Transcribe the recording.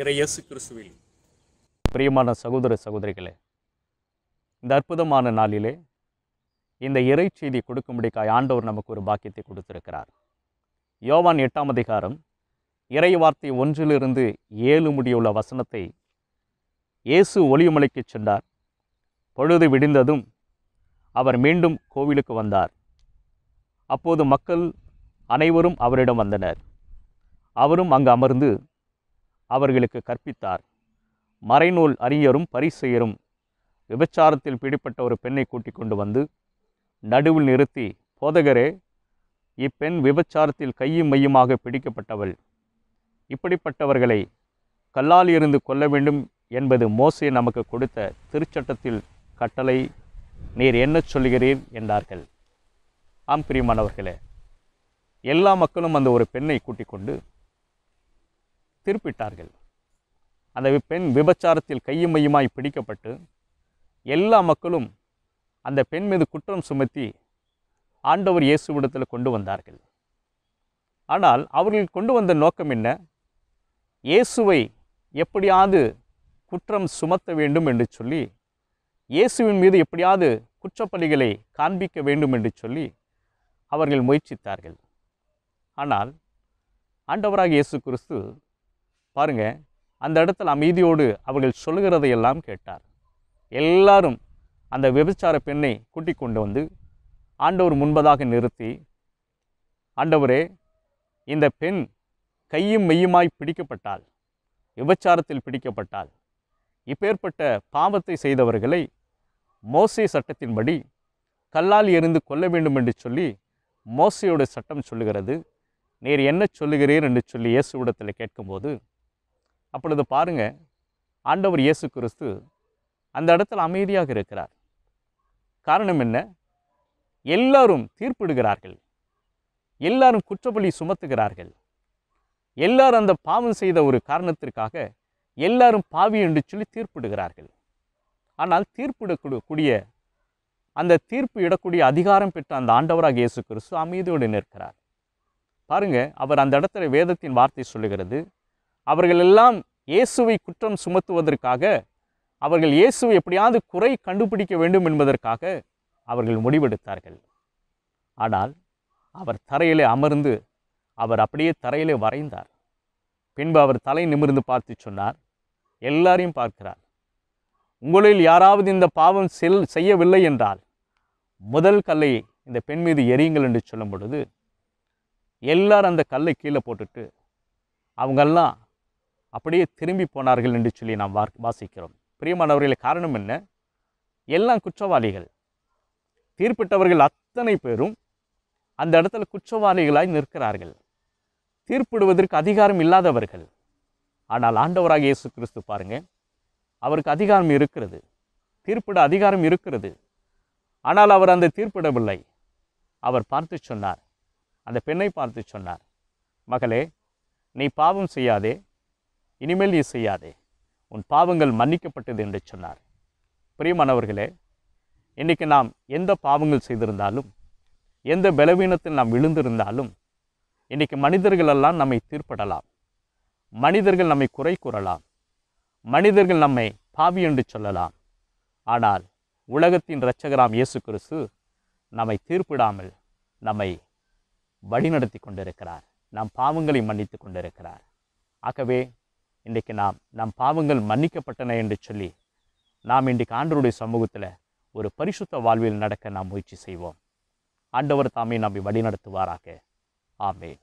இறையேசு கிறிஸ்துவில் பிரியமான சகோதர சகோதரிகளே இந்த அற்புதமான நாளிலே இந்த இறை செய்தி கொடுக்கும்படிக்காய் ஆண்டவர் நமக்கு ஒரு பாக்கியத்தை கொடுத்திருக்கிறார் யோவான் எட்டாம் அதிகாரம் இறை வார்த்தை ஒன்றிலிருந்து ஏழு முடியுள்ள வசனத்தை இயேசு ஒளியுமலைக்கு சென்றார் பொழுது விடிந்ததும் அவர் மீண்டும் கோவிலுக்கு வந்தார் அப்போது மக்கள் அனைவரும் அவரிடம் வந்தனர் அவரும் அங்கு அமர்ந்து அவர்களுக்கு கற்பித்தார் மறைநூல் அறிஞரும் பரிசெயரும் விபச்சாரத்தில் பிடிப்பட்ட ஒரு பெண்ணை கூட்டிக் கொண்டு வந்து நடுவில் நிறுத்தி போதகரே இப்பெண் விபச்சாரத்தில் கையும் மையுமாக பிடிக்கப்பட்டவள் இப்படிப்பட்டவர்களை கல்லால் இருந்து கொல்ல வேண்டும் என்பது மோசை நமக்கு கொடுத்த திருச்சட்டத்தில் கட்டளை நீர் என்ன சொல்கிறீர் என்றார்கள் ஆம் பிரியமானவர்களே எல்லா மக்களும் அந்த ஒரு பெண்ணை கூட்டிக் கொண்டு திருப்பிட்டார்கள் அந்த பெண் விபச்சாரத்தில் கையும் மையுமாய் பிடிக்கப்பட்டு எல்லா மக்களும் அந்த பெண் மீது குற்றம் சுமத்தி ஆண்டவர் இயேசுவிடத்தில் கொண்டு வந்தார்கள் ஆனால் அவர்கள் கொண்டு வந்த நோக்கம் என்ன இயேசுவை எப்படியாவது குற்றம் சுமத்த வேண்டும் என்று சொல்லி இயேசுவின் மீது எப்படியாவது குற்றப்பணிகளை காண்பிக்க வேண்டும் என்று சொல்லி அவர்கள் முயற்சித்தார்கள் ஆனால் ஆண்டவராக இயேசு கிறிஸ்து பாருங்க அந்த இடத்துல அமைதியோடு அவர்கள் சொல்கிறதையெல்லாம் கேட்டார் எல்லாரும் அந்த விபச்சார பெண்ணை கூட்டிக் கொண்டு வந்து ஆண்டவர் முன்பதாக நிறுத்தி ஆண்டவரே இந்த பெண் கையும் மெய்யுமாய் பிடிக்கப்பட்டால் விபச்சாரத்தில் பிடிக்கப்பட்டால் இப்பேற்பட்ட பாவத்தை செய்தவர்களை மோசை சட்டத்தின்படி கல்லால் எறிந்து கொல்ல வேண்டும் என்று சொல்லி மோசையோட சட்டம் சொல்லுகிறது நீர் என்ன சொல்லுகிறீர் என்று சொல்லி இயேசு விடத்தில் கேட்கும்போது அப்பொழுது பாருங்க ஆண்டவர் இயேசு கிறிஸ்து அந்த இடத்துல அமைதியாக இருக்கிறார் காரணம் என்ன எல்லாரும் தீர்ப்பிடுகிறார்கள் எல்லாரும் குற்றப்பலி சுமத்துகிறார்கள் எல்லாரும் அந்த பாவம் செய்த ஒரு காரணத்திற்காக எல்லாரும் பாவி என்று சொல்லி தீர்ப்பிடுகிறார்கள் ஆனால் தீர்ப்பிடக்கூடிய அந்த தீர்ப்பு இடக்கூடிய அதிகாரம் பெற்ற அந்த ஆண்டவராக இயேசு கிறிஸ்து அமைதியோடு நிற்கிறார் பாருங்கள் அவர் அந்த இடத்துல வேதத்தின் வார்த்தை சொல்லுகிறது அவர்கள் எல்லாம் இயேசுவை குற்றம் சுமத்துவதற்காக அவர்கள் இயேசுவை எப்படியாவது குறை கண்டுபிடிக்க வேண்டும் என்பதற்காக அவர்கள் முடிவெடுத்தார்கள் ஆனால் அவர் தரையிலே அமர்ந்து அவர் அப்படியே தரையிலே வரைந்தார் பின்பு அவர் தலை நிமிர்ந்து பார்த்து சொன்னார் எல்லாரையும் பார்க்கிறார் உங்களில் யாராவது இந்த பாவம் செல் செய்யவில்லை என்றால் முதல் கல்லை இந்த பெண் மீது எரியுங்கள் என்று சொல்லும் பொழுது எல்லாரும் அந்த கல்லை கீழே போட்டுட்டு அவங்கெல்லாம் அப்படியே திரும்பி போனார்கள் என்று சொல்லி நாம் வாசிக்கிறோம் பிரியமானவர்கள் காரணம் என்ன எல்லாம் குற்றவாளிகள் தீர்ப்பிட்டவர்கள் அத்தனை பேரும் அந்த இடத்துல குற்றவாளிகளாய் நிற்கிறார்கள் தீர்ப்பிடுவதற்கு அதிகாரம் இல்லாதவர்கள் ஆனால் ஆண்டவராக இயேசு கிறிஸ்து பாருங்க அவருக்கு அதிகாரம் இருக்கிறது தீர்ப்பிட அதிகாரம் இருக்கிறது ஆனால் அவர் அந்த தீர்ப்பிடவில்லை அவர் பார்த்து சொன்னார் அந்த பெண்ணை பார்த்து சொன்னார் மகளே நீ பாவம் செய்யாதே இனிமேல் நீ செய்யாதே உன் பாவங்கள் மன்னிக்கப்பட்டது என்று சொன்னார் பிரியமானவர்களே இன்றைக்கு நாம் எந்த பாவங்கள் செய்திருந்தாலும் எந்த பலவீனத்தில் நாம் விழுந்திருந்தாலும் இன்றைக்கு மனிதர்களெல்லாம் நம்மை தீர்ப்படலாம் மனிதர்கள் நம்மை குறை கூறலாம் மனிதர்கள் நம்மை பாவி என்று சொல்லலாம் ஆனால் உலகத்தின் இரட்சகராம் இயேசு கிறிஸ்து நம்மை தீர்ப்பிடாமல் நம்மை வழிநடத்தி கொண்டிருக்கிறார் நம் பாவங்களை மன்னித்து கொண்டிருக்கிறார் ஆகவே இன்றைக்கு நாம் நம் பாவங்கள் மன்னிக்கப்பட்டன என்று சொல்லி நாம் இன்றைக்கு ஆண்டருடைய சமூகத்தில் ஒரு பரிசுத்த வாழ்வில் நடக்க நாம் முயற்சி செய்வோம் ஆண்டவர் தாமே நம்மை வழிநடத்துவாராக ஆமேன்